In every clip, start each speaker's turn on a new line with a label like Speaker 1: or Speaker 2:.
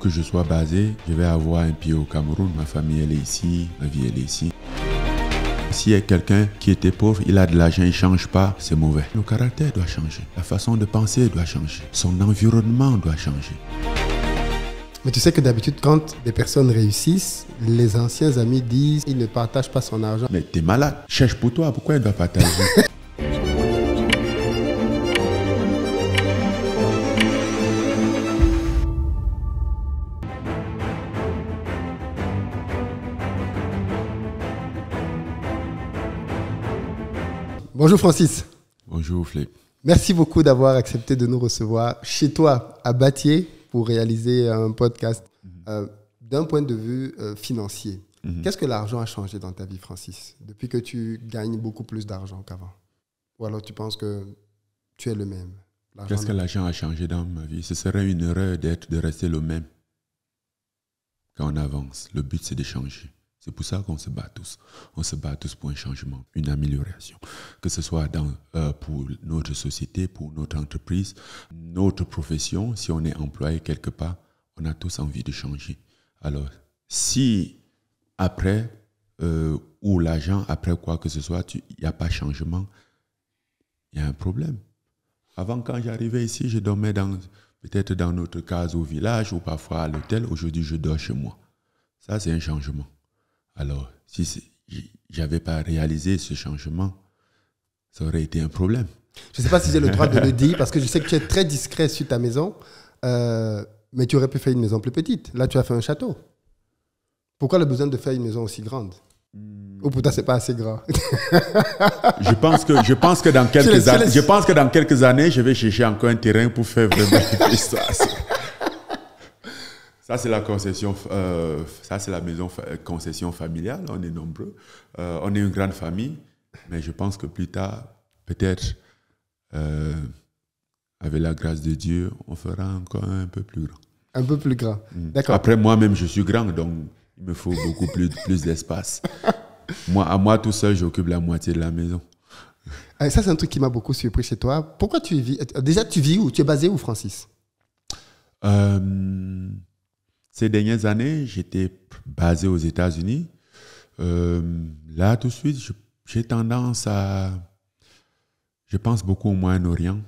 Speaker 1: que je sois basé, je vais avoir un pied au Cameroun. Ma famille, elle est ici, ma vie, elle est ici. S'il y a quelqu'un qui était pauvre, il a de l'argent, il ne change pas, c'est mauvais. Le caractère doit changer, la façon de penser doit changer, son environnement doit changer.
Speaker 2: Mais tu sais que d'habitude, quand des personnes réussissent, les anciens amis disent ils ne partagent pas
Speaker 1: son argent. Mais es malade, cherche pour toi, pourquoi il doit partager Bonjour Francis. Bonjour
Speaker 2: Merci beaucoup d'avoir accepté de nous recevoir chez toi à Bâtier pour réaliser un podcast. Mhm. Euh, d'un point de vue euh, financier, mhm. qu'est-ce que l'argent a changé dans ta vie, Francis, depuis que tu gagnes beaucoup plus d'argent qu'avant Ou alors tu penses que tu es le même Qu'est-ce que
Speaker 1: l'argent a changé dans ma vie Ce serait une erreur d'être de rester le même. Quand on avance, le but c'est de changer. C'est pour ça qu'on se bat tous. On se bat tous pour un changement, une amélioration, que ce soit dans, euh, pour notre société, pour notre entreprise, notre profession. Si on est employé quelque part, on a tous envie de changer. Alors, si après, euh, ou l'agent, après quoi que ce soit, il n'y a pas changement, il y a un problème. Avant, quand j'arrivais ici, je dormais dans peut-être dans notre case au village ou parfois à l'hôtel. Aujourd'hui, je dors chez moi. Ça, c'est un changement. Alors, si n'avais pas réalisé ce changement, ça aurait été un problème. Je ne sais pas si j'ai le droit de le dire,
Speaker 2: parce que je sais que tu es très discret sur ta maison, euh, mais tu aurais pu faire une maison plus petite. Là, tu as fait un château. Pourquoi le besoin de faire une maison aussi grande hmm. ou pourtant, c'est pas assez grand.
Speaker 1: je pense que je pense que dans quelques années, je, pense que dans quelques années, je vais chercher encore un terrain pour faire vraiment une histoire. Ça, c'est la concession, euh, ça, c'est la maison concession familiale. On est nombreux. Euh, on est une grande famille. Mais je pense que plus tard, peut-être, euh, avec la grâce de Dieu, on fera encore un peu plus grand. Un peu plus grand. Mm. D'accord. Après, moi-même, je suis grand, donc il me faut beaucoup plus, plus d'espace. moi, à moi tout seul, j'occupe la moitié de la maison.
Speaker 2: Eh, ça, c'est un truc qui m'a beaucoup surpris chez toi. Pourquoi tu vis Déjà, tu vis où Tu es basé où, Francis
Speaker 1: ces dernières années, j'étais basé aux États-Unis. Euh, là, tout de suite, j'ai tendance à... Je pense beaucoup au Moyen-Orient.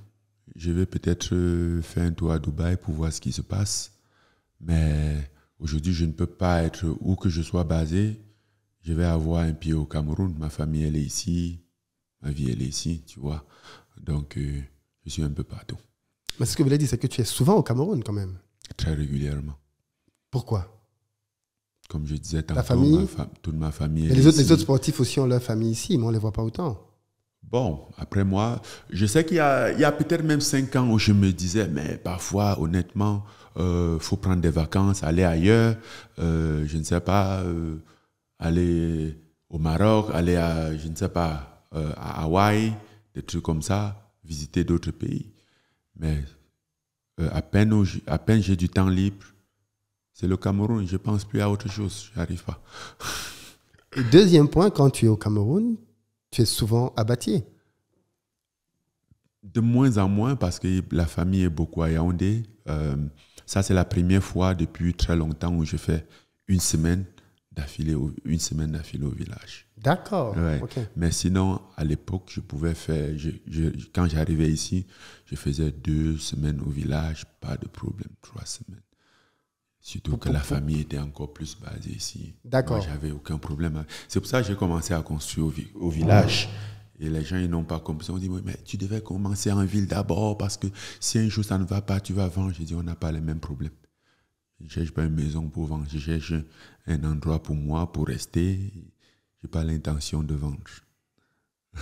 Speaker 1: Je vais peut-être euh, faire un tour à Dubaï pour voir ce qui se passe. Mais aujourd'hui, je ne peux pas être où que je sois basé. Je vais avoir un pied au Cameroun. Ma famille, elle est ici. Ma vie, elle est ici, tu vois. Donc, euh, je suis un peu partout.
Speaker 2: Mais ce que vous voulez dit, c'est que tu es souvent au Cameroun quand même.
Speaker 1: Très régulièrement. Pourquoi Comme je disais tantôt, famille, toute ma famille. Et les, autres, les autres
Speaker 2: sportifs aussi ont leur famille ici, mais on ne les voit pas autant.
Speaker 1: Bon, après moi, je sais qu'il y a, peut-être même cinq ans où je me disais, mais parfois, honnêtement, il euh, faut prendre des vacances, aller ailleurs, euh, je ne sais pas, euh, aller au Maroc, aller à, je ne sais pas, à Hawaï, des trucs comme ça, visiter d'autres pays. Mais à peine, à peine j'ai du temps libre, c'est le Cameroun, je pense plus à autre chose, je n'arrive pas.
Speaker 2: Deuxième point, quand tu es au Cameroun, tu es souvent abattu.
Speaker 1: De moins en moins, parce que la famille est beaucoup à Yaoundé. Euh, ça, c'est la première fois depuis très longtemps où je fais une semaine d'affilée au, une semaine au village. D'accord. Mais sinon, à l'époque, je pouvais faire. quand j'arrivais ici, je faisais deux semaines au village, pas de problème, trois semaines. Surtout que la famille était encore plus basée ici. D'accord. J'avais aucun problème. C'est pour ça que j'ai commencé à construire au, village. Et les gens, ils n'ont pas compris. Ils ont dit, mais tu devais commencer en ville d'abord parce que si un jour ça ne va pas, tu vas vendre. J'ai dit, on n'a pas les mêmes problèmes. Je cherche pas une maison pour vendre. Je cherche un endroit pour moi, pour rester. Je n'ai pas l'intention de vendre.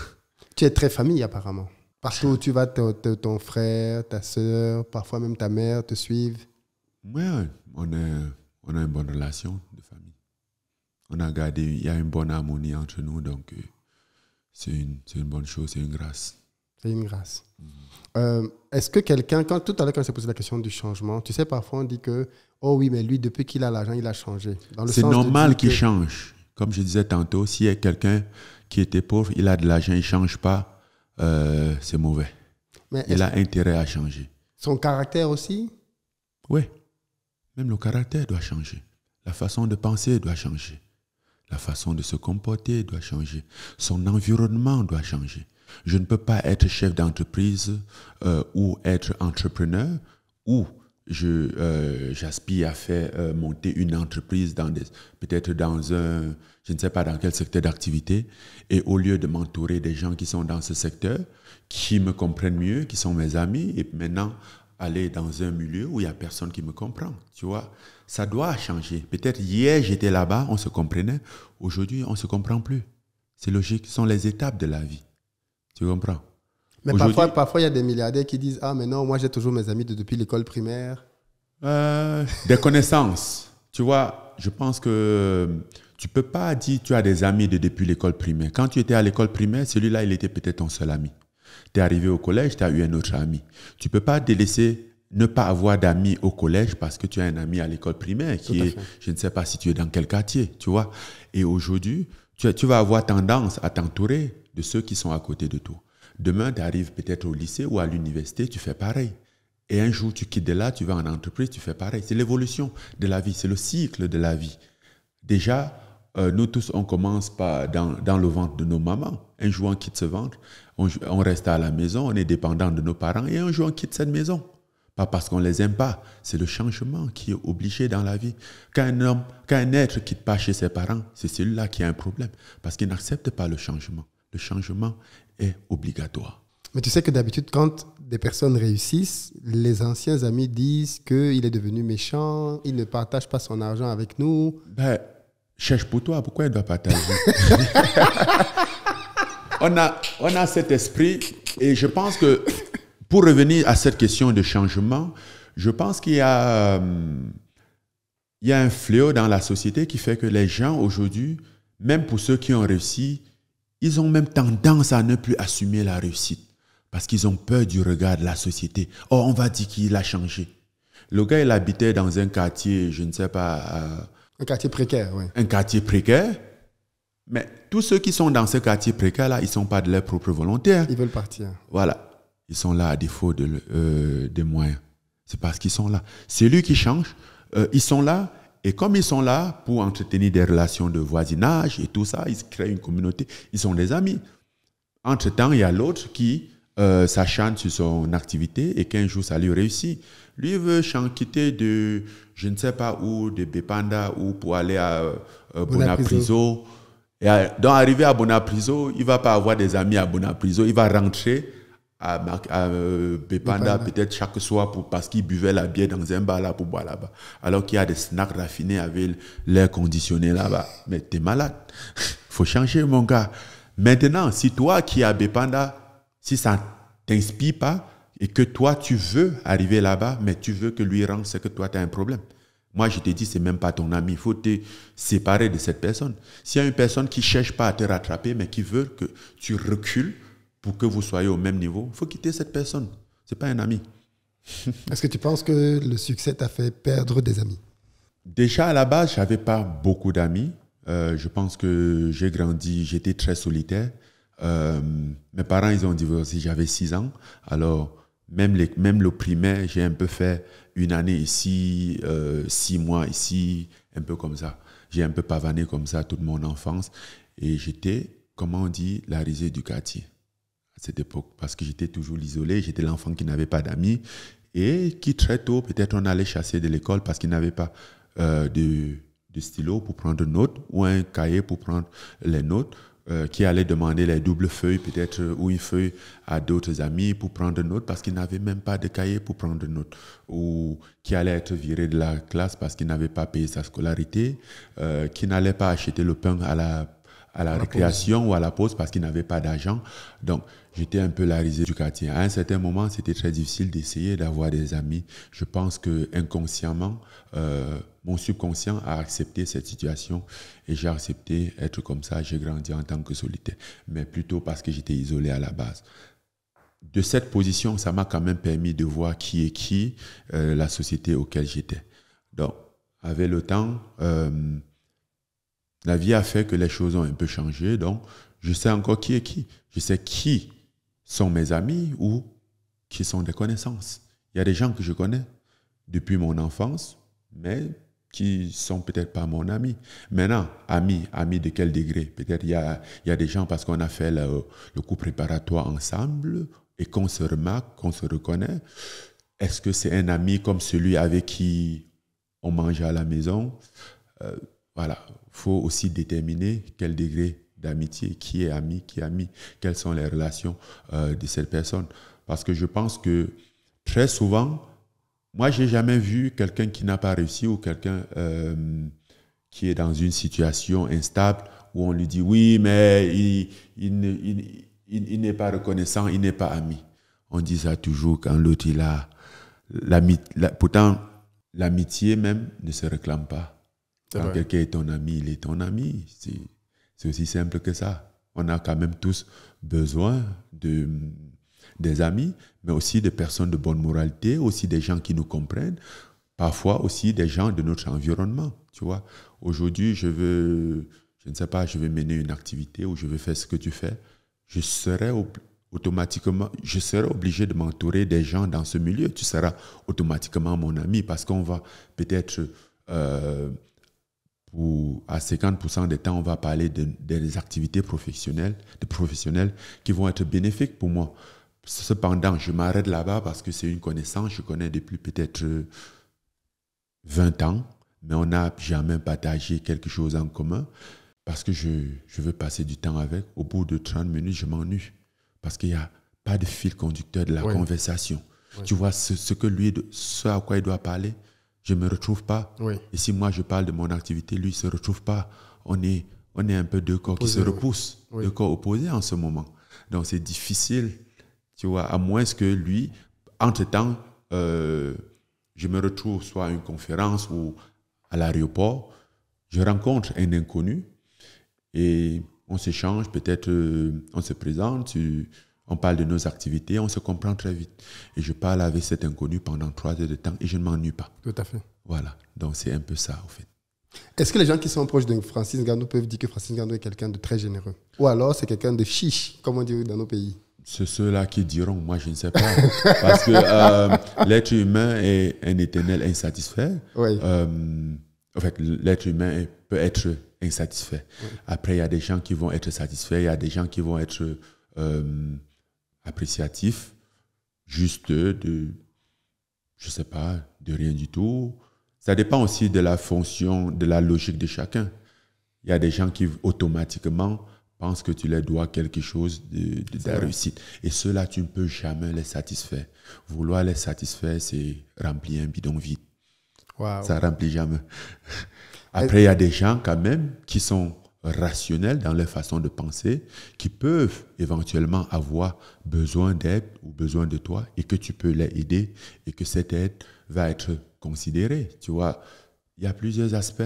Speaker 2: Tu es très famille, apparemment. Partout où tu vas, ton frère, ta soeur, parfois même ta mère te suivent.
Speaker 1: Oui, on, a on a une bonne relation de famille. On a gardé, il y a une bonne harmonie entre nous, donc euh, c'est une, bonne chose, c'est une grâce. C'est une grâce.
Speaker 2: Euh, est-ce que quelqu'un, quand tout à l'heure, quand s'est posé la question du changement, tu sais, parfois on dit que, oh oui, mais lui, depuis qu'il a l'argent, il a changé. C'est normal qu'il
Speaker 1: change. Comme je disais tantôt, s'il y a quelqu'un qui était pauvre, il a de l'argent, il ne change pas, euh, c'est mauvais. Mais il a intérêt à changer.
Speaker 2: Son caractère aussi
Speaker 1: Oui. Même le caractère doit changer. La façon de penser doit changer. La façon de se comporter doit changer. Son environnement doit changer. Je ne peux pas être chef d'entreprise euh, ou être entrepreneur ou euh, j'aspire à faire euh, monter une entreprise dans peut-être dans un je ne sais pas dans quel secteur d'activité et au lieu de m'entourer des gens qui sont dans ce secteur qui me comprennent mieux qui sont mes amis et maintenant aller dans un milieu où il n'y a personne qui me comprend. Tu vois, ça doit changer. Peut-être hier, j'étais là-bas, on se comprenait. Aujourd'hui, on ne se comprend plus. C'est logique, ce sont les étapes de la vie. Tu comprends Mais parfois,
Speaker 2: il y a des milliardaires qui disent Ah, mais non, moi, j'ai toujours mes amis depuis l'école primaire.
Speaker 1: Euh, des connaissances. Tu vois, je pense que euh, tu peux pas dire tu as des amis depuis l'école primaire. Quand tu étais à l'école primaire, celui-là, il était peut-être ton seul ami. Tu es arrivé au collège, tu as eu un autre ami. Tu peux pas délaisser ne pas avoir d'amis au collège parce que tu as un ami à l'école primaire qui est, je ne sais pas si tu es dans quel quartier, tu vois. Et aujourd'hui, tu, vas avoir tendance à t'entourer de ceux qui sont à côté de toi. Demain, tu arrives peut-être au lycée ou à l'université, tu fais pareil. Et un jour, tu quittes de là, tu vas en entreprise, tu fais pareil. C'est l'évolution de la vie, c'est le cycle de la vie. Déjà, euh, nous tous, on commence pas dans, dans, le ventre de nos mamans. Un jour, on quitte ce ventre on, reste à la maison, on est dépendant de nos parents et un jour on quitte cette maison. Pas parce qu'on ne les aime pas, c'est le changement qui est obligé dans la vie. Quand un homme, quand être quitte pas chez ses parents, c'est celui-là qui a un problème parce qu'il n'accepte pas le changement. Le changement est obligatoire. Mais tu sais
Speaker 2: que d'habitude, quand des personnes réussissent, les anciens amis disent qu'il est devenu méchant, il ne partage pas son argent avec nous. Ben, cherche pour toi, pourquoi il doit partager
Speaker 1: on, a, cet esprit et je pense que pour revenir à cette question de changement, je pense qu'il y a, euh, y a un fléau dans la société qui fait que les gens aujourd'hui, même pour ceux qui ont réussi, ils ont même tendance à ne plus assumer la réussite parce qu'ils ont peur du regard de la société. Oh, on va dire qu'il a changé. Le gars, il habitait dans un quartier, je ne sais pas. Euh,
Speaker 2: un quartier précaire, oui.
Speaker 1: Un quartier précaire. Mais tous ceux qui sont dans ce quartier précaire-là, ils ne sont pas de leur propre volonté. Ils veulent partir. Voilà. Ils sont là à défaut de, euh, des moyens. C'est parce qu'ils sont là. C'est lui qui change. Euh, ils sont là. Et comme ils sont là pour entretenir des relations de voisinage et tout ça, ils créent une communauté. Ils sont des amis. Entre-temps, il y a l'autre qui euh, sur son activité et qu'un jour, ça lui réussit. Lui veut quitter de, je ne sais pas où, de Bepanda ou pour aller à euh, Bonapriso. Et donc, arrivé à Bonapriso, il va pas avoir des amis à Bonapriso, il va rentrer à, à euh, Bepanda peut-être chaque soir pour, parce qu'il buvait la bière dans un bar là pour boire là-bas. Alors qu'il y a des snacks raffinés avec l'air conditionné là-bas. Mais t'es malade. Faut changer, mon gars. Maintenant, si toi qui es à Bepanda, si ça t'inspire pas et que toi tu veux arriver là-bas, mais tu veux que lui rentre, c'est que toi tu as un problème. Moi, je te dis, c'est même pas ton ami. Il faut te séparer de cette personne. S'il y a une personne qui cherche pas à te rattraper, mais qui veut que tu recules pour que vous soyez au même niveau, il faut quitter cette personne. C'est pas un ami.
Speaker 2: Est-ce que tu penses que le succès t'a fait perdre des amis
Speaker 1: Déjà à la base, j'avais pas beaucoup d'amis. Euh, je pense que j'ai grandi, j'étais très solitaire. Euh, mes parents, ils ont divorcé, j'avais 6 ans. Alors, même, les, même le primaire, j'ai un peu fait une année ici, euh, six mois ici, un peu comme ça. J'ai un peu pavané comme ça toute mon enfance. Et j'étais, comment on dit, la risée du quartier à cette époque. Parce que j'étais toujours isolé, j'étais l'enfant qui n'avait pas d'amis et qui très tôt, peut-être on allait chasser de l'école parce qu'il n'avait pas euh, de, de stylo pour prendre notes ou un cahier pour prendre les notes. Euh, qui allait demander les doubles feuilles, peut-être, ou euh, une feuille à d'autres amis pour prendre note parce qu'il n'avait même pas de cahier pour prendre note, ou qui allait être viré de la classe parce qu'il n'avait pas payé sa scolarité, euh, qui n'allait pas acheter le pain à la à la, récréation ou à la pause parce qu'il n'avait pas d'argent. Donc, J'étais un peu la risée du quartier. À un certain moment, c'était très difficile d'essayer d'avoir des amis. Je pense que inconsciemment, euh, mon subconscient a accepté cette situation et j'ai accepté être comme ça. J'ai grandi en tant que solitaire, mais plutôt parce que j'étais isolé à la base de cette position, ça m'a quand même permis de voir qui est qui, euh, la société auquel j'étais. Donc, avec le temps, euh, la vie a fait que les choses ont un peu changé. Donc, je sais encore qui est qui. Je sais qui sont mes amis ou qui sont des connaissances. Il y a des gens que je connais depuis mon enfance, mais qui sont peut-être pas mon ami. Maintenant, amis, amis de quel degré Peut-être il y a, des gens parce qu'on a fait le, coup préparatoire ensemble et qu'on se remarque, qu'on se reconnaît. Est-ce que c'est un ami comme celui avec qui on mange à la maison euh, Voilà, faut aussi déterminer quel degré d'amitié, qui est ami, qui est ami, quelles sont les relations euh, de cette personne. Parce que je pense que très souvent, moi, j'ai jamais vu quelqu'un qui n'a pas réussi ou quelqu'un euh, qui est dans une situation instable où on lui dit oui, mais il, n'est pas reconnaissant, il n'est pas ami. On dit ça toujours quand l'autre, il a... pourtant, l'amitié même ne se réclame pas. Quand quelqu'un est ton ami, il est ton ami. C'est, c'est aussi simple que ça. On a quand même tous besoin de, des amis, mais aussi des personnes de bonne moralité, aussi des gens qui nous comprennent, parfois aussi des gens de notre environnement. Tu vois, aujourd'hui, je veux, je ne sais pas, je veux mener une activité ou je veux faire ce que tu fais. Je serai automatiquement, je serai obligé de m'entourer des gens dans ce milieu. Tu seras automatiquement mon ami parce qu'on va peut-être euh, pour, à 50% des temps, on va parler des activités professionnelles, de professionnels qui vont être bénéfiques pour moi. Cependant, je m'arrête là-bas parce que c'est une connaissance, je connais depuis peut-être 20 euh, ans, mais on n'a jamais partagé quelque chose en commun parce que je, je, veux passer du temps avec. Au bout de 30 minutes, je m'ennuie parce qu'il n'y a pas de fil conducteur de la conversation. Tu vois, ce, ce, que lui, ce à quoi il doit parler, je ne me retrouve pas. Et si moi je parle de mon activité, lui ne se retrouve pas. On est, on est un peu deux corps qui se repoussent, deux corps opposés en ce moment. Donc c'est difficile, tu vois, à moins que lui, entre-temps, euh, je me retrouve soit à une conférence ou à l'aéroport, je rencontre un inconnu et on s'échange, peut-être euh, on se présente, tu, on parle de nos activités, on se comprend très vite. Et je parle avec cet inconnu pendant trois heures de temps et je ne m'ennuie pas. Tout à fait. Voilà. Donc c'est un peu ça, au fait.
Speaker 2: Est-ce que les gens qui sont proches de Francis Gano peuvent dire que Francis Gano est quelqu'un de très généreux Ou alors c'est quelqu'un de chiche, comment on dit dans nos pays
Speaker 1: C'est ceux-là qui diront, moi je ne sais pas. Parce que euh, l'être humain est un éternel insatisfait. Oui. Euh, en fait, l'être humain peut être insatisfait. Après, il y a des gens qui vont être satisfaits, il y a des gens qui vont être... Euh, appréciatif, juste de, je sais pas, de rien du tout. Ça dépend aussi de la fonction, de la logique de chacun. Il y a des gens qui automatiquement pensent que tu leur dois quelque chose de, la réussite. Et cela tu ne peux jamais les satisfaire. Vouloir les satisfaire, c'est remplir un bidon vide. Ça remplit jamais. Après, il y a des gens quand même qui sont rationnels dans leur façon de penser qui peuvent éventuellement avoir besoin d'aide ou besoin de toi et que tu peux les aider et que cette aide va être considérée. Tu vois, il y a plusieurs aspects.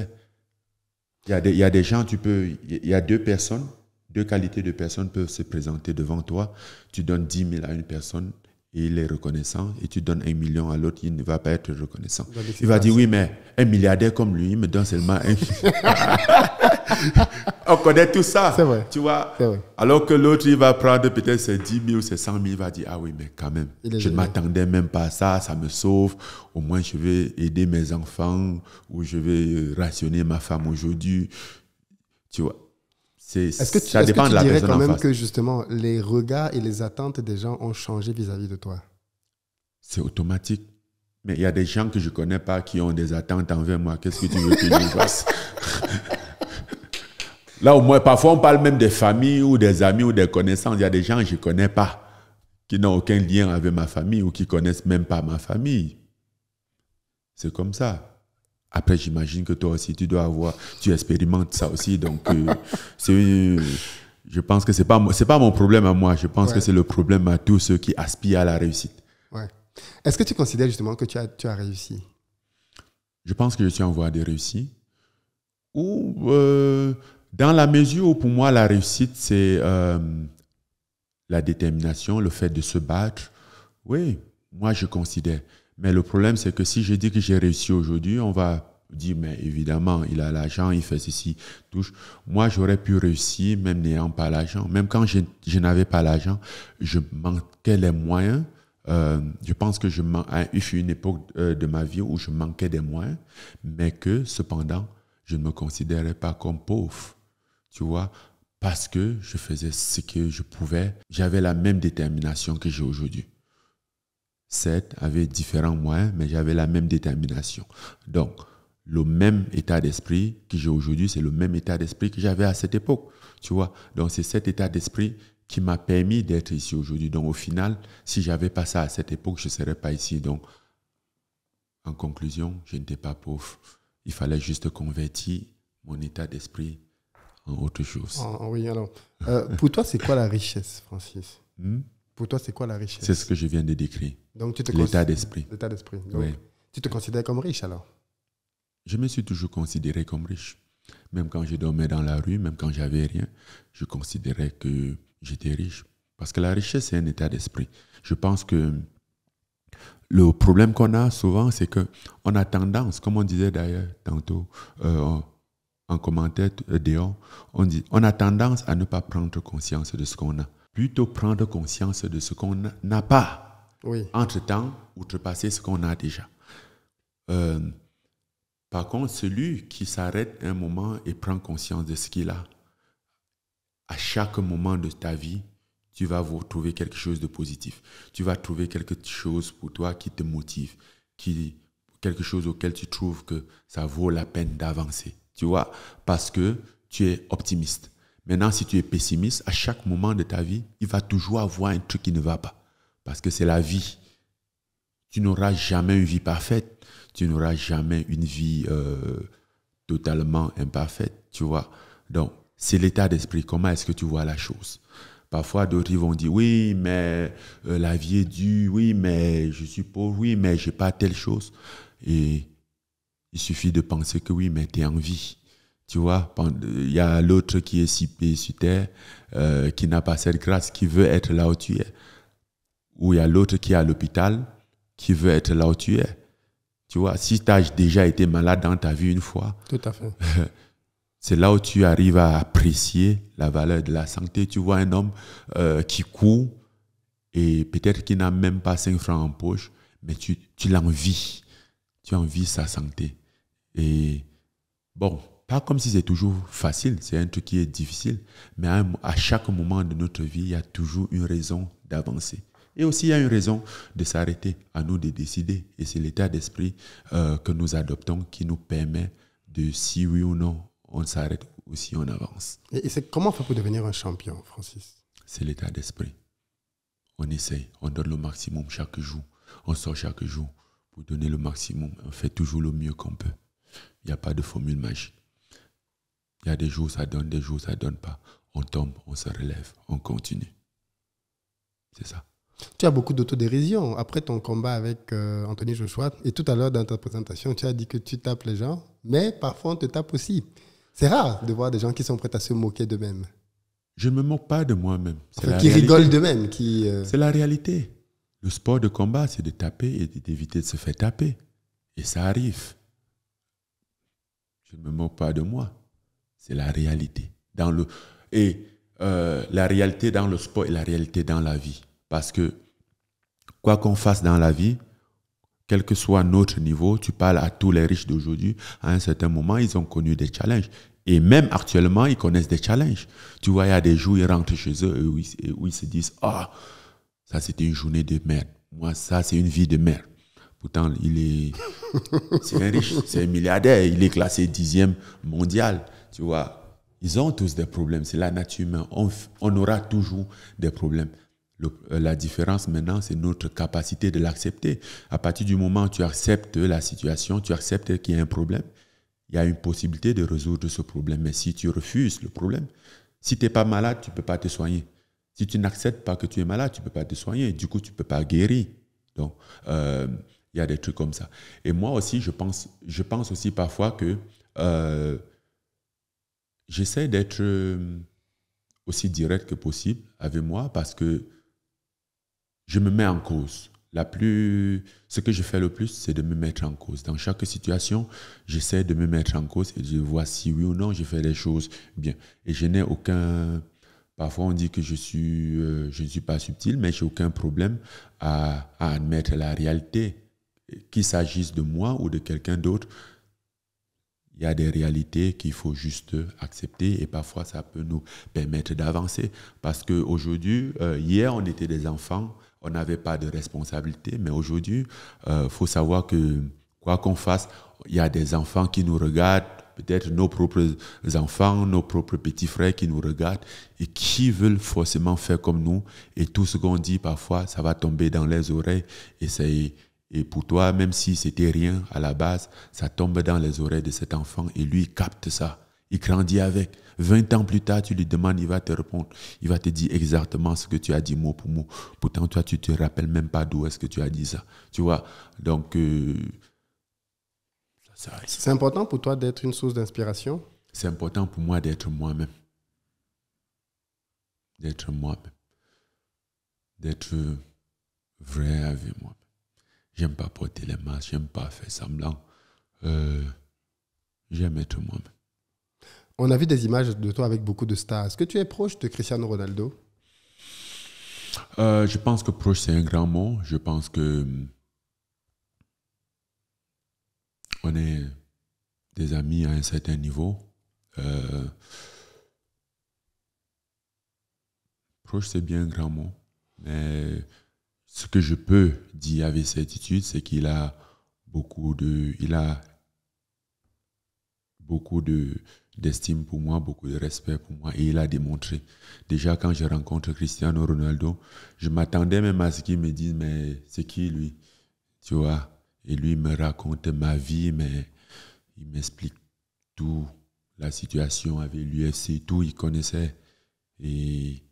Speaker 1: Il y a des, il y a des gens, tu peux, il y a deux personnes, deux qualités de personnes peuvent se présenter devant toi. Tu donnes 10 000 à une personne et il est reconnaissant, et tu donnes un million à l'autre, il ne va pas être reconnaissant. Il va dire, oui, mais un milliardaire comme lui, il me donne seulement un... on connaît tout ça. C'est vrai. Tu vois Alors que l'autre, il va prendre peut-être ses 10 000 ou ses 100 000, il va dire Ah oui, mais quand même, je ne m'attendais même pas à ça, ça me sauve. Au moins, je vais aider mes enfants ou je vais rationner ma femme aujourd'hui. Tu vois est-ce que ça dépend que tu dirais quand même que
Speaker 2: justement les regards et les attentes des gens ont changé vis-à-vis de toi
Speaker 1: C'est automatique. Mais il y a des gens que je connais pas qui ont des attentes envers moi. Qu'est-ce que tu veux que je fasse Là, au moins, parfois, on parle même des familles ou des amis ou des connaissances. Il y a des gens que je ne connais pas, qui n'ont aucun lien avec ma famille ou qui ne connaissent même pas ma famille. C'est comme ça. Après, j'imagine que toi aussi, tu dois avoir, tu expérimentes ça aussi. Donc, euh, je pense que ce n'est pas, pas mon problème à moi. Je pense que c'est le problème à tous ceux qui aspirent à la réussite.
Speaker 2: Ouais. Est-ce que tu considères justement que tu as, réussi
Speaker 1: Je pense que je suis en voie de réussir. Ou euh, dans la mesure où, pour moi, la réussite, c'est euh, la détermination, le fait de se battre. Oui, moi, je considère. Mais le problème, c'est que si je dis que j'ai réussi aujourd'hui, on va dire, mais évidemment, il a l'argent, il fait ceci, touche. Moi, j'aurais pu réussir même n'ayant pas l'argent. Même quand je, n'avais pas l'argent, je manquais les moyens. Euh, je pense que je m'en il une époque euh, de ma vie où je manquais des moyens, mais que cependant, je ne me considérais pas comme pauvre tu vois, parce que je faisais ce que je pouvais. J'avais la même détermination que j'ai aujourd'hui. Certes, avec différents moyens, mais j'avais la même détermination. Donc, le même état d'esprit que j'ai aujourd'hui, c'est le même état d'esprit que j'avais à cette époque. Tu vois, donc c'est cet état d'esprit qui m'a permis d'être ici aujourd'hui. Donc, au final, si j'avais pas ça à cette époque, je ne serais pas ici. Donc, en conclusion, je n'étais pas pauvre. Il fallait juste convertir mon état d'esprit autre chose. Ah, ah oui, alors, euh, pour
Speaker 2: toi, c'est quoi la richesse, Francis hmm? Pour toi, c'est quoi la richesse C'est ce que je viens de décrire.
Speaker 1: Donc, l'état d'esprit. L'état d'esprit.
Speaker 2: Tu te considères comme riche alors
Speaker 1: Je me suis toujours considéré comme riche. Même quand je dormais dans la rue, même quand j'avais rien, je considérais que j'étais riche. Parce que la richesse, c'est un état d'esprit. Je pense que le problème qu'on a souvent, c'est que on a tendance, comme on disait d'ailleurs tantôt, euh, en commentaire euh, dehors, on dit on a tendance à ne pas prendre conscience de ce qu'on a. Plutôt prendre conscience de ce qu'on n'a pas. Entre-temps, outrepasser ce qu'on a déjà. Euh, par contre, celui qui s'arrête un moment et prend conscience de ce qu'il a, à chaque moment de ta vie, tu vas trouver quelque chose de positif. Tu vas trouver quelque chose pour toi qui te motive, qui, quelque chose auquel tu trouves que ça vaut la peine d'avancer. Tu vois, parce que tu es optimiste. Maintenant, si tu es pessimiste, à chaque moment de ta vie, il va toujours avoir un truc qui ne va pas. Parce que c'est la vie. Tu n'auras jamais une vie parfaite. Tu n'auras jamais une vie euh, totalement imparfaite. Tu vois. Donc, c'est l'état d'esprit. Comment est-ce que tu vois la chose Parfois, d'autres vont dire oui, mais euh, la vie est due oui, mais je suis pauvre, oui, mais j'ai pas telle chose. Et il suffit de penser que oui, mais tu es en vie. Tu vois, il y a l'autre qui est si sur terre, euh, qui n'a pas cette grâce, qui veut être là où tu es. Ou il y a l'autre qui est à l'hôpital, qui veut être là où tu es. Tu vois, si tu as déjà été malade dans ta vie une fois, c'est là où tu arrives à apprécier la valeur de la santé. Tu vois un homme euh, qui court et peut-être qu'il n'a même pas 5 francs en poche, mais tu, tu l'envies. Tu envies sa santé. Et bon, pas comme si c'est toujours facile, c'est un truc qui est difficile, mais à, chaque moment de notre vie, il y a toujours une raison d'avancer. Et aussi, il y a une raison de s'arrêter, à nous de décider. Et c'est l'état d'esprit euh, que nous adoptons qui nous permet de, si oui ou non, on s'arrête ou si on avance.
Speaker 2: Et, c'est comment faire pour devenir un champion, Francis
Speaker 1: C'est l'état d'esprit. On essaye, on donne le maximum chaque jour, on sort chaque jour pour donner le maximum, on fait toujours le mieux qu'on peut. Il n'y a pas de formule magique. Il y a des jours, ça donne, des jours, ça donne pas. On tombe, on se relève, on continue. C'est ça.
Speaker 2: Tu as beaucoup d'autodérision. Après ton combat avec euh, Anthony Joshua, et tout à l'heure dans ta présentation, tu as dit que tu tapes les gens, mais parfois on te tape aussi. C'est rare de voir des gens qui sont prêts à se moquer d'eux-mêmes. Je ne me
Speaker 1: moque pas de moi-même. qui rigole rigolent d'eux-mêmes.
Speaker 2: Qui, euh, C'est la réalité.
Speaker 1: Le sport de combat, c'est de taper et d'éviter de se faire taper. Et ça arrive je ne me moque pas de moi. C'est la réalité. Dans le, et euh, la réalité dans le sport et la réalité dans la vie. Parce que quoi qu'on fasse dans la vie, quel que soit notre niveau, tu parles à tous les riches d'aujourd'hui, à un certain moment, ils ont connu des challenges. Et même actuellement, ils connaissent des challenges. Tu vois, il y a des jours, ils rentrent chez eux et oui ils, se disent, ah, ça c'était une journée de merde. Moi, ça c'est une vie de merde. Pourtant, il est, c'est un riche, c'est un milliardaire, il est classé dixième mondial, tu vois. Ils ont tous des problèmes, c'est la nature humaine, on, aura toujours des problèmes. Euh, la différence maintenant, c'est notre capacité de l'accepter. À partir du moment où tu acceptes la situation, tu acceptes qu'il y a un problème, il y a une possibilité de résoudre ce problème. Mais si tu refuses le problème, si tu n'es pas malade, tu ne peux pas te soigner. Si tu n'acceptes pas que tu es malade, tu ne peux pas te soigner. Du coup, tu ne peux pas guérir. Donc, euh, il y a des trucs comme ça. Et moi aussi, je pense, je pense aussi parfois que euh, j'essaie d'être euh, aussi direct que possible avec moi parce que je me mets en cause. La plus, ce que je fais le plus, c'est de me mettre en cause. Dans chaque situation, j'essaie de me mettre en cause et de voir si oui ou non je fais les choses bien. Et je n'ai aucun. Parfois, on dit que je, suis, euh, je ne suis pas subtil, mais j'ai aucun problème à, à admettre la réalité qu'il s'agisse de moi ou de quelqu'un d'autre, il y a des réalités qu'il faut juste accepter et parfois ça peut nous permettre d'avancer. Parce qu'aujourd'hui, aujourd'hui euh, hier on était des enfants, on n'avait pas de responsabilité, mais aujourd'hui, il euh, faut savoir que quoi qu'on fasse, il y a des enfants qui nous regardent, peut-être nos propres enfants, nos propres petits frères qui nous regardent et qui veulent forcément faire comme nous. Et tout ce qu'on dit parfois, ça va tomber dans les oreilles et c'est et pour toi, même si c'était rien à la base, ça tombe dans les oreilles de cet enfant et lui, il capte ça. Il grandit avec. 20 ans plus tard, tu lui demandes, il va te répondre. Il va te dire exactement ce que tu as dit mot pour mot. Pourtant, toi, tu ne te rappelles même pas d'où est-ce que tu as dit ça. Tu vois Donc, euh,
Speaker 2: c'est important pour toi d'être une source d'inspiration
Speaker 1: C'est important pour moi d'être moi-même. D'être moi-même. D'être vrai avec moi. J'aime pas porter les masques, j'aime pas faire semblant. Euh, j'aime être moi-même.
Speaker 2: On a vu des images de toi avec beaucoup de stars. Est-ce que tu es proche de Cristiano Ronaldo
Speaker 1: euh, Je pense que proche, c'est un grand mot. Je pense que. Hum, on est des amis à un certain niveau. Euh, proche, c'est bien un grand mot. Mais ce que je peux dire avec certitude, c'est qu'il a beaucoup de, il a beaucoup de d'estime pour moi, beaucoup de respect pour moi, et il a démontré. Déjà quand je rencontre Cristiano Ronaldo, je m'attendais même à ce qu'il me dise mais c'est qui lui, tu vois Et lui me raconte ma vie, mais il m'explique tout, la situation avec l'UFC, tout, il connaissait et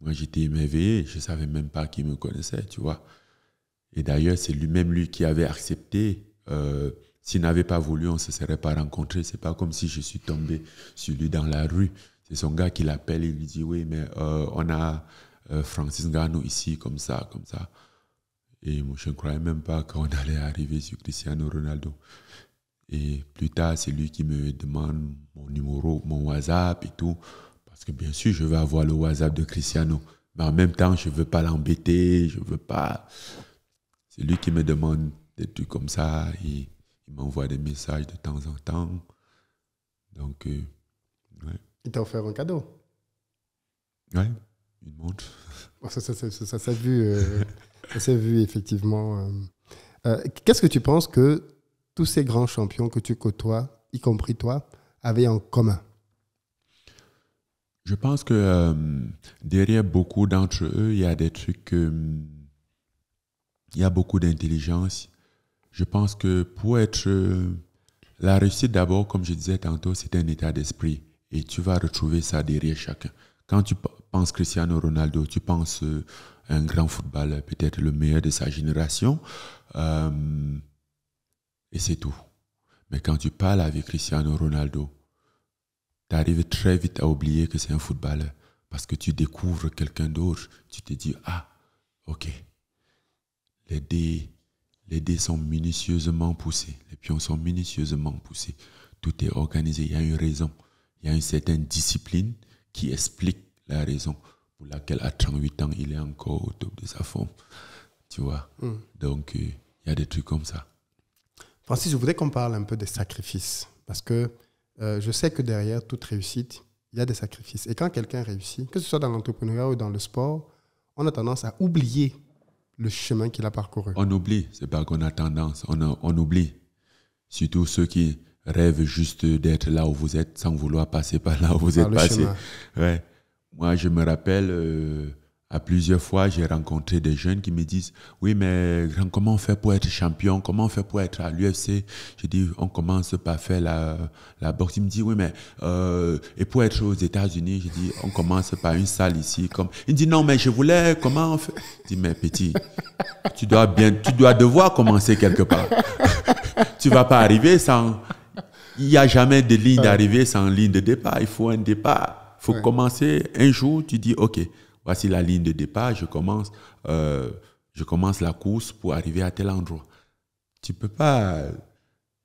Speaker 1: moi, j'étais émerveillé, je ne savais même pas qu'il me connaissait, tu vois. Et d'ailleurs, c'est lui-même lui qui avait accepté. Euh, s'il n'avait pas voulu, on ne se serait pas rencontrés. n'est pas comme si je suis tombé sur lui dans la rue. C'est son gars qui l'appelle et lui dit Oui, mais euh, on a euh, Francis Gano ici, comme ça, comme ça. Et moi, je ne croyais même pas qu'on allait arriver sur Cristiano Ronaldo. Et plus tard, c'est lui qui me demande mon numéro, mon WhatsApp et tout. Parce que bien sûr, je veux avoir le WhatsApp de Cristiano. Mais en même temps, je ne veux pas l'embêter, je ne veux pas... C'est lui qui me demande des trucs comme ça. Il, m'envoie des messages de temps en temps. Donc, euh,
Speaker 2: Il t'a offert un cadeau
Speaker 1: Ouais, une montre.
Speaker 2: ça, ça, ça, ça s'est vu, euh, effectivement. Euh. Qu'est-ce que tu penses que tous ces grands champions que tu côtoies, y compris toi, avaient en commun
Speaker 1: je pense que euh, derrière beaucoup d'entre eux, il y a des trucs. il y a beaucoup d'intelligence. Je pense que pour être. Euh, la réussite, d'abord, comme je disais tantôt, c'est un état d'esprit. Et tu vas retrouver ça derrière chacun. Quand tu penses Cristiano Ronaldo, tu penses euh, un grand footballeur, peut-être le meilleur de sa génération. et c'est tout. Mais quand tu parles avec Cristiano Ronaldo, tu arrives très vite à oublier que c'est un footballeur. Parce que tu découvres quelqu'un d'autre. Tu te dis, ah, ok. Les dés, les dés sont minutieusement poussés. Les pions sont minutieusement poussés. Tout est organisé. Il y a une raison. Il y a une certaine discipline qui explique la raison pour laquelle à 38 ans, il est encore au top de sa forme. Tu vois hmm. Donc, euh, il y a des trucs comme ça.
Speaker 2: Francis, je voudrais qu'on parle un peu des sacrifices. Parce que euh, je sais que derrière toute réussite, il y a des sacrifices. Et quand quelqu'un réussit, que ce soit dans l'entrepreneuriat ou dans le sport, on a tendance à oublier le chemin qu'il a parcouru.
Speaker 1: On oublie, c'est pas qu'on a tendance, on, on oublie. Surtout ceux qui rêvent juste d'être là où vous êtes sans vouloir passer par là où vous êtes passé. Ouais. Moi, je me rappelle, euh, à plusieurs fois, j'ai rencontré des jeunes qui me disent Oui, mais comment on fait pour être champion Comment on fait pour être à l'UFC Je dis « On commence par faire la, la boxe. Il me dit :« Oui, mais euh, et pour être aux États-Unis je dis :« On commence par une salle ici. Comme... Il me dit Non, mais je voulais, comment on fait Je dis Mais petit, tu dois, bien, tu dois devoir commencer quelque part. tu vas pas arriver sans. Il n'y a jamais de ligne d'arrivée sans ligne de départ. Il faut un départ. Il faut commencer un jour, tu dis Ok voici la ligne de départ, je commence, euh, je commence la course pour arriver à tel endroit. Tu peux pas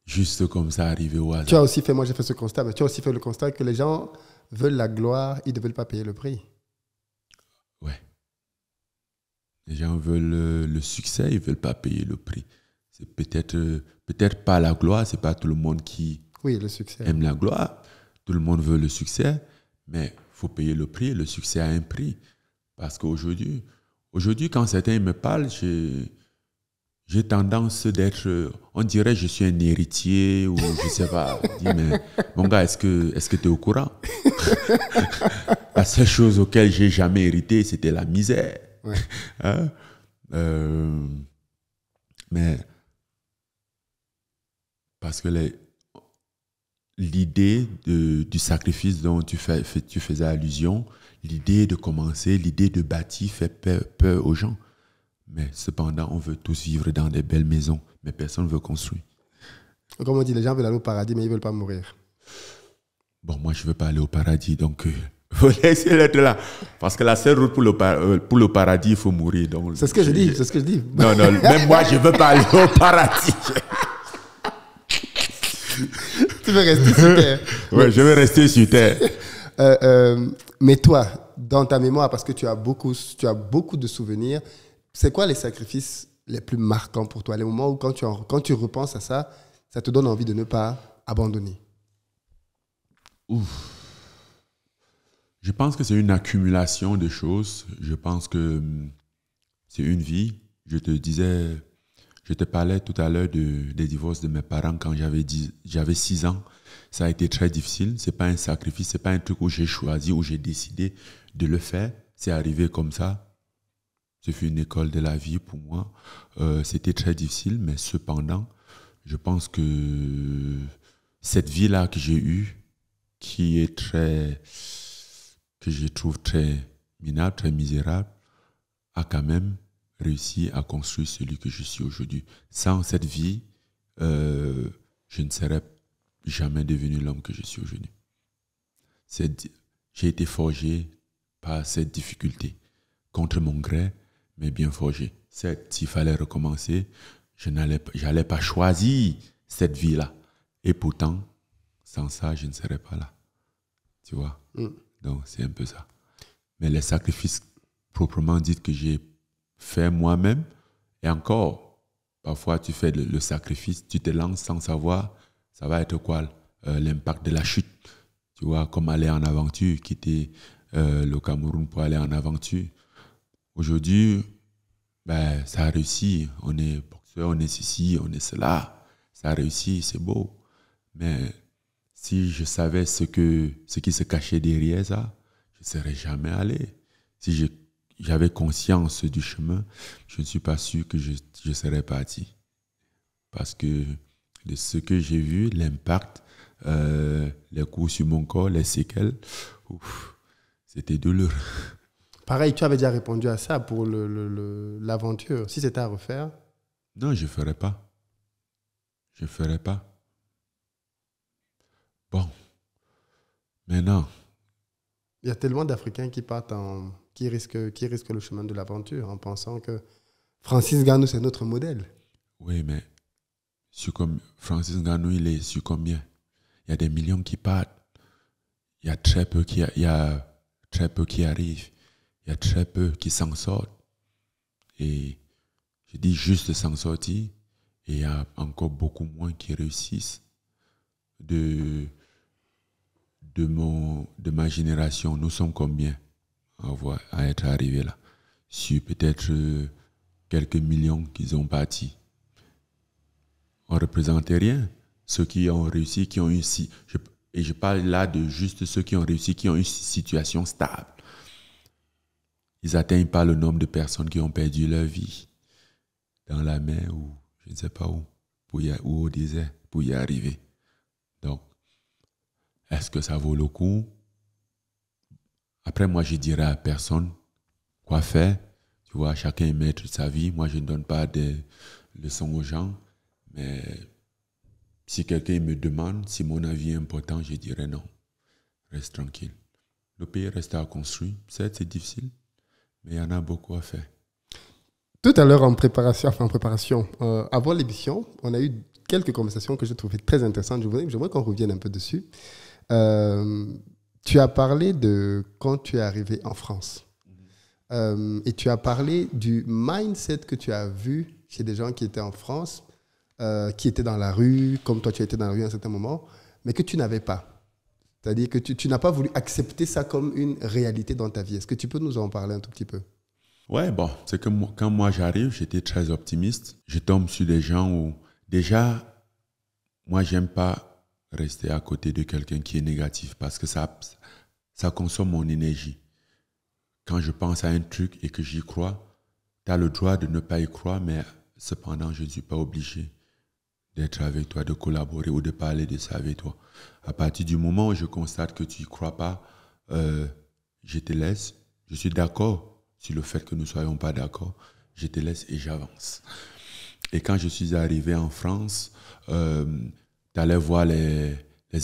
Speaker 1: juste comme ça arriver au hasard. Tu as
Speaker 2: aussi fait, moi j'ai fait ce constat, mais tu as aussi fait le constat que les gens veulent la gloire, ils ne veulent pas payer le prix.
Speaker 1: Ouais. Les gens veulent le, succès, ils ne veulent pas payer le prix. C'est peut-être peut pas la gloire, c'est pas tout le monde qui
Speaker 2: le succès. aime la gloire.
Speaker 1: Tout le monde veut le succès, mais il faut payer le prix. Le succès a un prix. Parce qu'aujourd'hui, aujourd'hui, quand certains me parlent, j'ai tendance d'être, on dirait je suis un héritier ou je sais pas. mon gars, est-ce que est-ce que tu es au courant La seule chose auquel j'ai jamais hérité, c'était la misère. Hein? Euh, mais parce que l'idée du sacrifice dont tu faisais allusion, l'idée de commencer, l'idée de bâtir fait peur, aux gens. Mais cependant, on veut tous vivre dans des belles maisons, mais personne ne veut construire.
Speaker 2: Comme on dit, les gens veulent aller au paradis, mais ils ne veulent pas mourir.
Speaker 1: Bon, moi, je ne veux pas aller au paradis, donc euh, faut laisser l'être là. Parce que la seule route pour le, euh, pour le paradis, il faut mourir. C'est ce que je, dis, c'est ce que je dis. Non, non, même moi, je ne veux pas aller au paradis.
Speaker 2: tu veux rester sur Terre. Oui, je veux rester sur Terre. euh, euh mais toi, dans ta mémoire, parce que tu as beaucoup, tu as beaucoup de souvenirs, c'est quoi les sacrifices les plus marquants pour toi Les moments où, quand tu, repenses à ça, ça te donne envie de ne pas abandonner
Speaker 1: Ouf. Je pense que c'est une accumulation de choses. Je pense que hum, c'est une vie. Je te disais, je te parlais tout à l'heure des divorces de mes parents quand j'avais 6 ans. Ça a été très difficile. C'est pas un sacrifice, c'est pas un truc où j'ai choisi, où j'ai décidé de le faire. C'est arrivé comme ça. Ce fut une école de la vie pour moi. Euh, c'était très difficile, mais cependant, je pense que cette vie-là que j'ai eue, qui est très, que je trouve très minable, très misérable, a quand même réussi à construire celui que je suis aujourd'hui. Sans cette vie, euh, je ne serais jamais devenu l'homme que je suis aujourd'hui. J'ai été forgé par cette difficulté, contre mon gré, mais bien forgé. s'il fallait recommencer, je n'allais pas choisir cette vie-là. Et pourtant, sans ça, je ne serais pas là. Tu vois mm. Donc, c'est un peu ça. Mais les sacrifices proprement dit que j'ai fait moi-même, et encore, parfois tu fais le sacrifice, tu te lances sans savoir ça va être quoi euh, l'impact de la chute Tu vois, comme aller en aventure, quitter euh, le Cameroun pour aller en aventure. Aujourd'hui, ben, ça a réussi. On est boxeur, on est ceci, on est cela. Ça a réussi, c'est beau. Mais si je savais ce, que, ce qui se cachait derrière ça, je ne serais jamais allé. Si j'avais conscience du chemin, je ne suis pas sûr que je, je serais parti. Parce que de ce que j'ai vu, l'impact, euh, les coups sur mon corps, les séquelles. C'était douloureux.
Speaker 2: Pareil, tu avais déjà répondu à ça pour l'aventure. Le, si c'était à
Speaker 1: refaire Non, je ne ferais pas. Je ne ferais pas. Bon. Maintenant.
Speaker 2: Il y a tellement d'Africains qui partent en. Qui risquent, qui le chemin de l'aventure en pensant que
Speaker 1: Francis Ganous c'est notre modèle. Oui, mais comme Francis Ngannou, il est sur combien Il y a des millions qui partent. Il y a très peu qui, y a très peu qui arrivent. Il y a très peu qui s'en sortent. Et je dis juste s'en sortir. Et il y a encore beaucoup moins qui réussissent. De, de, mon, de ma génération, nous sommes combien à, à être arrivés là Sur peut-être euh, quelques millions qu'ils ont partis on ne représentait rien. Ceux qui ont réussi, qui ont eu et je parle là de juste ceux qui ont réussi, qui ont eu une situation stable. Ils n'atteignent pas le nombre de personnes qui ont perdu leur vie dans la mer ou je ne sais pas où, pour y, ou pour y arriver. Donc, est-ce que ça vaut le coup Après, moi, je dirai à personne quoi faire. Tu vois, chacun maître de sa vie. Moi, je ne donne pas des leçons aux gens. Mais si quelqu'un me demande si mon avis est important, je dirais non. Reste tranquille. Le pays reste à construire. Certes, c'est difficile, mais il y en a beaucoup à faire.
Speaker 2: Tout à l'heure, en préparation, enfin, préparation euh, avant l'émission, on a eu quelques conversations que j'ai trouvées très intéressantes. Je voudrais, qu'on revienne un peu dessus. Euh, tu as parlé de quand tu es arrivé en France. Euh, et tu as parlé du mindset que tu as vu chez des gens qui étaient en France euh, qui était dans la rue, comme toi tu étais dans la rue à un certain moment, mais que tu n'avais pas. C'est-à-dire que tu, n'as pas voulu accepter ça comme une réalité dans ta vie. Est-ce que tu peux nous en parler un tout petit peu
Speaker 1: Ouais, bon, c'est que quand moi j'arrive, j'étais très optimiste. Je tombe sur des gens où déjà, moi j'aime pas rester à côté de quelqu'un qui est négatif parce que ça, ça consomme mon énergie. Quand je pense à un truc et que j'y crois, tu as le droit de ne pas y croire, mais cependant, je ne suis pas obligé d'être avec toi, de collaborer ou de parler de ça avec toi. À partir du moment où je constate que tu ne crois pas, euh, je te laisse. Je suis d'accord sur le fait que nous ne soyons pas d'accord. Je te laisse et j'avance. Et quand je suis arrivé en France, euh, tu allais voir les,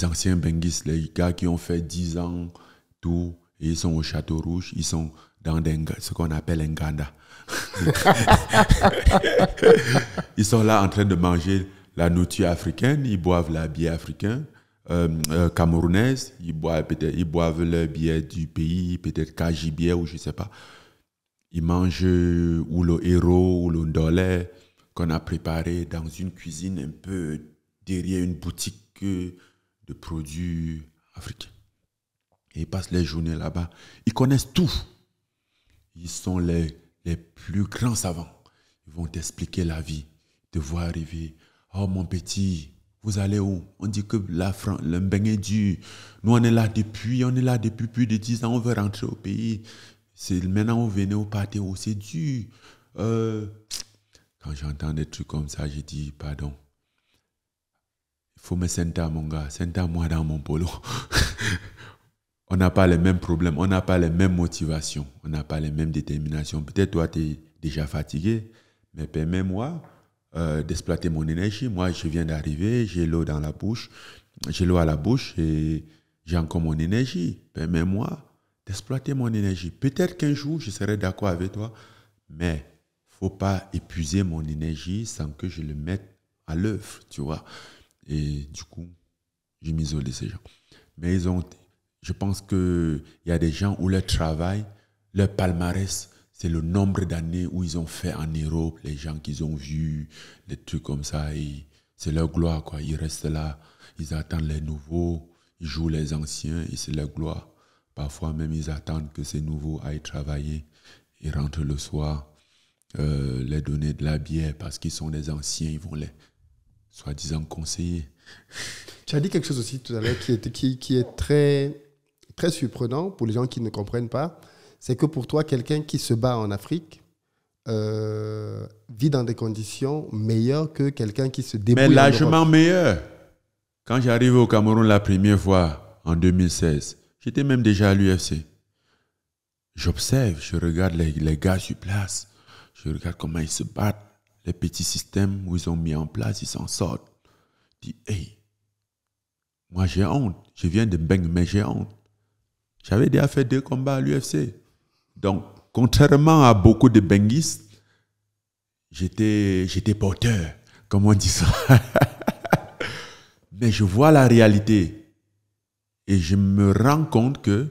Speaker 1: anciens Benguis, les gars qui ont fait 10 ans, tout, et ils sont au Château Rouge, ils sont dans ce qu'on appelle un ganda. ils sont là en train de manger la nourriture africaine, ils boivent la bière africaine, euh, euh, camerounaise, ils boivent peut ils boivent le bière du pays, peut-être Kaji ou je sais pas. Ils mangent ou le héros ou le ndolé qu'on a préparé dans une cuisine un peu derrière une boutique de produits africains. Et ils passent les journées là-bas. Ils connaissent tout. Ils sont les, les plus grands savants. Ils vont t'expliquer la vie, te voir arriver Oh mon petit, vous allez où On dit que la France, le beng est dur. Nous, on est là depuis, on est là depuis plus de 10 ans, on veut rentrer au pays. C'est maintenant, on venait au paté c'est dur. Euh, quand j'entends des trucs comme ça, je dis, pardon. Il faut me sentir, mon gars, sentir moi dans mon polo. on n'a pas les mêmes problèmes, on n'a pas les mêmes motivations, on n'a pas les mêmes déterminations. Peut-être toi, tu es déjà fatigué, mais permets-moi euh, d'exploiter mon énergie. Moi, je viens d'arriver, j'ai l'eau dans la bouche, j'ai l'eau à la bouche et j'ai encore mon énergie. Permets-moi ben, d'exploiter mon énergie. Peut-être qu'un jour, je serai d'accord avec toi, mais faut pas épuiser mon énergie sans que je le mette à l'œuvre, tu vois. Et du coup, je m'isole de ces gens. Mais ils ont, je pense qu'il y a des gens où leur travail, leur palmarès, c'est le nombre d'années où ils ont fait en Europe, les gens qu'ils ont vus, les trucs comme ça. C'est leur gloire, quoi. Ils restent là, ils attendent les nouveaux, ils jouent les anciens et c'est leur gloire. Parfois même, ils attendent que ces nouveaux aillent travailler. Ils rentrent le soir, euh, les donner de la bière parce qu'ils sont des anciens, ils vont les soi-disant conseiller. Tu as dit
Speaker 2: quelque chose aussi tout à l'heure qui, qui est, très, très surprenant pour les gens qui ne comprennent pas c'est que pour toi, quelqu'un qui se bat en Afrique euh, vit dans des conditions meilleures que quelqu'un qui se débrouille. Mais largement
Speaker 1: meilleur. Quand j'arrive au Cameroun la première fois en 2016, j'étais même déjà à l'UFC. J'observe, je regarde les, les, gars sur place, je regarde comment ils se battent, les petits systèmes où ils ont mis en place, ils s'en sortent. Je dis, hey, moi j'ai honte, je viens de Beng, mais j'ai honte. J'avais déjà fait deux combats à l'UFC. Donc, contrairement à beaucoup de benguistes, j'étais, porteur, comme on dit ça. Mais je vois la réalité et je me rends compte que,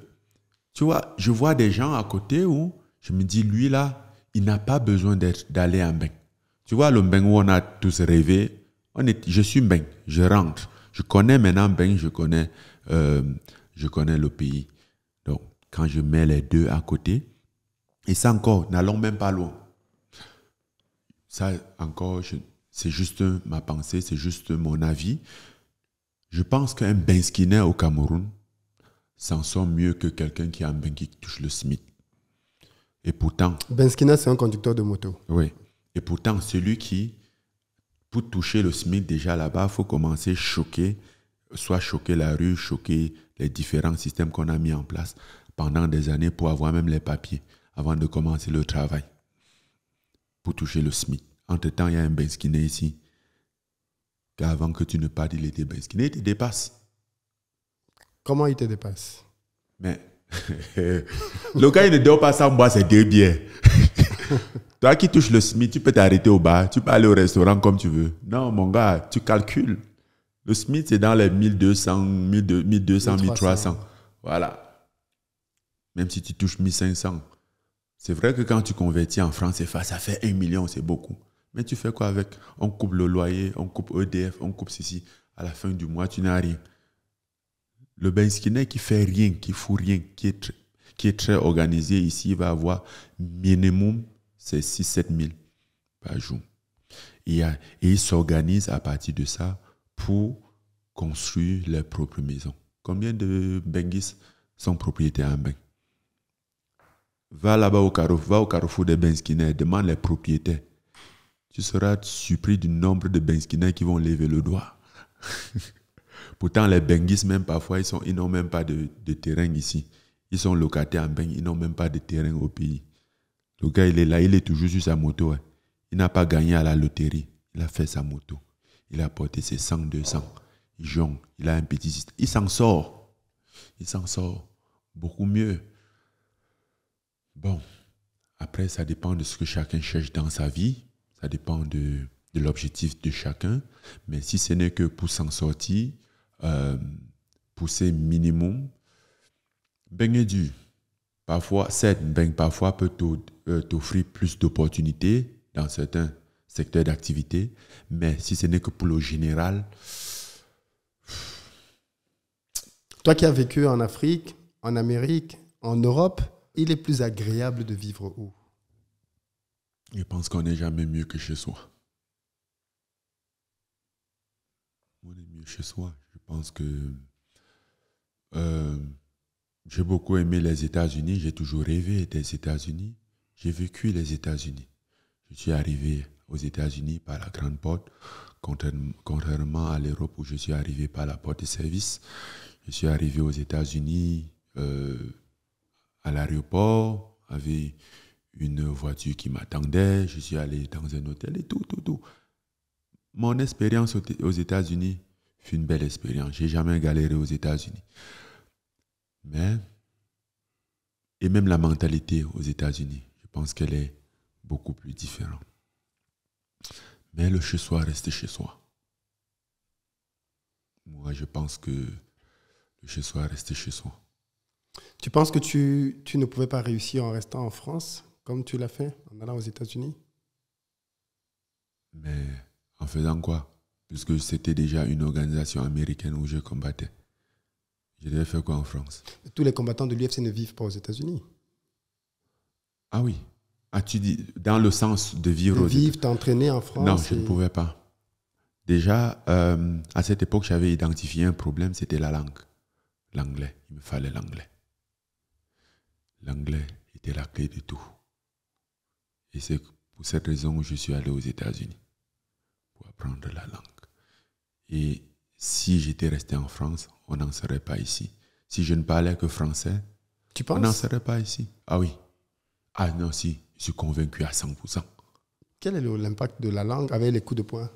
Speaker 1: tu vois, je vois des gens à côté où je me dis, lui là, il n'a pas besoin d'être d'aller en beng. Tu vois, le Beng où on a tous rêvé, on est, je suis beng je rentre. Je connais maintenant Beng je euh, je connais le pays. Donc, quand je mets les deux à côté, et ça encore, n'allons même pas loin. Ça encore, c'est juste ma pensée, c'est juste mon avis. Je pense qu'un Skinner au Cameroun s'en sort mieux que quelqu'un qui a un qui touche le Smith. Et pourtant.
Speaker 2: Benskina, c'est un conducteur de moto.
Speaker 1: Oui. Et pourtant, celui qui, pour toucher le Smith déjà là-bas, il faut commencer à choquer, soit choquer la rue, choquer les différents systèmes qu'on a mis en place pendant des années pour avoir même les papiers avant de commencer le travail pour toucher le smith. Entre-temps, il y a un benskiné ici. Qu'avant que tu ne partes, il était benskiné, il te dépasse.
Speaker 2: Comment il te dépasse
Speaker 1: Mais le gars, il ne dort pas sans boire ses deux bières. Toi qui touches le smith, tu peux t'arrêter au bar, tu peux aller au restaurant comme tu veux. Non, mon gars, tu calcules. Le smith, c'est dans les 1200, 1200, 1300. 1300. Voilà. Même si tu touches 1500, c'est vrai que quand tu convertis en France, CFA, ça fait 1 million, c'est beaucoup. Mais tu fais quoi avec On coupe le loyer, on coupe EDF, on coupe ceci. À la fin du mois, tu n'as rien. Le benskinet qui fait rien, qui fout rien, qui est, très organisé ici, il va avoir minimum, c'est 6-7 000 par jour. Et, il s'organise à partir de ça pour construire leur propres maisons. Combien de Benguis sont propriétaires en Bengue Va là-bas au carrefour, va au carrefour des benskineurs, demande les propriétaires. Tu seras surpris du nombre de Benskiner qui vont lever le doigt. Pourtant, les bengis, même parfois, ils n'ont ils même pas de, terrain ici. Ils sont locataires en Beng, ils n'ont même pas de terrain au pays. Le gars, il est là, il est toujours sur sa moto. Hein. Il n'a pas gagné à la loterie. Il a fait sa moto. Il a porté ses 100, 200. Il jongle. Il a un petit système. Il s'en sort. Il s'en sort beaucoup mieux. Bon, après, ça dépend de ce que chacun cherche dans sa vie, ça dépend de, l'objectif de chacun, mais si ce n'est que pour s'en sortir, euh, pour pousser minimum, baigner du. Parfois, certes, ben, parfois peut euh, t'offrir plus d'opportunités dans certains secteurs d'activité, mais si ce n'est que pour le général.
Speaker 2: Toi qui as vécu en Afrique, en Amérique, en Europe, il est plus agréable de vivre où
Speaker 1: Je pense qu'on n'est jamais mieux que chez soi. On est mieux chez soi. Je pense que euh, j'ai beaucoup aimé les États-Unis. J'ai toujours rêvé des États-Unis. J'ai vécu les États-Unis. Je suis arrivé aux États-Unis par la grande porte, contrairement à l'Europe où je suis arrivé par la porte de service. Je suis arrivé aux États-Unis. Euh, à l'aéroport, avait une voiture qui m'attendait, je suis allé dans un hôtel et tout, tout, tout. Mon expérience aux États-Unis fut une belle expérience. J'ai jamais galéré aux États-Unis. Mais, et même la mentalité aux États-Unis, je pense qu'elle est beaucoup plus différente. Mais le chez soi reste chez soi. Moi, je pense que le chez soi reste chez soi.
Speaker 2: Tu penses que tu, ne pouvais pas réussir en restant en France, comme tu l'as fait, en allant aux États-Unis
Speaker 1: Mais en faisant quoi Puisque c'était déjà une organisation américaine où je combattais. Je devais faire quoi en France
Speaker 2: Tous les combattants de l'UFC ne vivent pas aux États-Unis.
Speaker 1: Ah oui. tu dans le sens de vivre. De vivre,
Speaker 2: t'entraîner en France. Non, je ne pouvais
Speaker 1: pas. Déjà, euh, à cette époque, j'avais identifié un problème, c'était la langue. L'anglais. Il me fallait l'anglais l'anglais était la clé de tout. Et c'est pour cette raison que je suis allé aux États-Unis, pour apprendre la langue. Et si j'étais resté en France, on n'en serait pas ici. Si je ne parlais que français,
Speaker 2: tu on n'en serait pas
Speaker 1: ici. Ah oui. Ah non, si, je suis convaincu à 100%.
Speaker 2: Quel est l'impact de la langue avec les coups de poing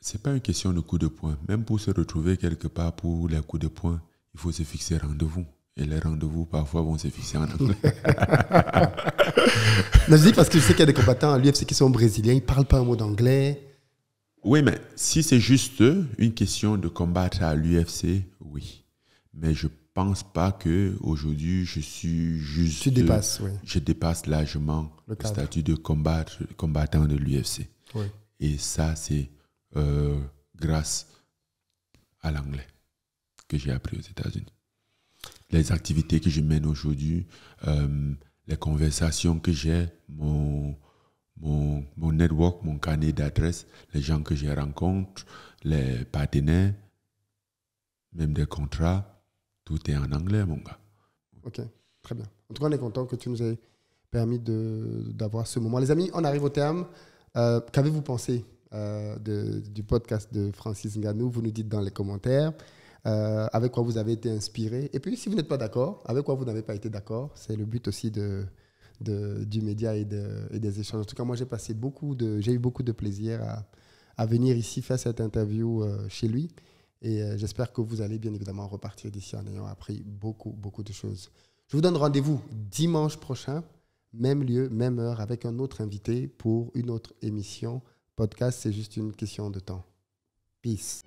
Speaker 1: C'est pas une question de coups de poing. Même pour se retrouver quelque part pour les coups de poing, il faut se fixer rendez-vous. Et les rendez-vous, parfois, vont se fixer en anglais.
Speaker 2: je dis parce que je sais qu'il y a des combattants à l'UFC qui sont brésiliens, ils ne parlent pas un mot d'anglais.
Speaker 1: Oui, mais si c'est juste une question de combattre à l'UFC, oui. Mais je pense pas que aujourd'hui je suis juste. Tu dépasses, oui. Je dépasse largement le, statut de combattant de l'UFC. Et ça, c'est euh, grâce à l'anglais que j'ai appris aux États-Unis les activités que je mène aujourd'hui, euh, les conversations que j'ai, mon, mon, mon, network, mon carnet d'adresses, les gens que je rencontre, les partenaires, même des contrats, tout est en anglais, mon gars.
Speaker 2: Ok, très bien. En tout cas, on est content que tu nous aies permis d'avoir ce moment. Les amis, on arrive au terme. Euh, qu'avez-vous pensé euh, du podcast de Francis Ngannou Vous nous dites dans les commentaires. Euh, avec quoi vous avez été inspiré. Et puis, si vous n'êtes pas d'accord, avec quoi vous n'avez pas été d'accord. C'est le but aussi de, du média et, des échanges. En tout cas, moi, j'ai passé beaucoup de, j'ai eu beaucoup de plaisir à, venir ici faire cette interview euh, chez lui. Et euh, j'espère que vous allez bien évidemment repartir d'ici en ayant appris beaucoup, beaucoup de choses. Je vous donne rendez-vous dimanche prochain, même lieu, même heure, avec un autre invité pour une autre émission. Podcast, c'est juste une question de temps. Peace.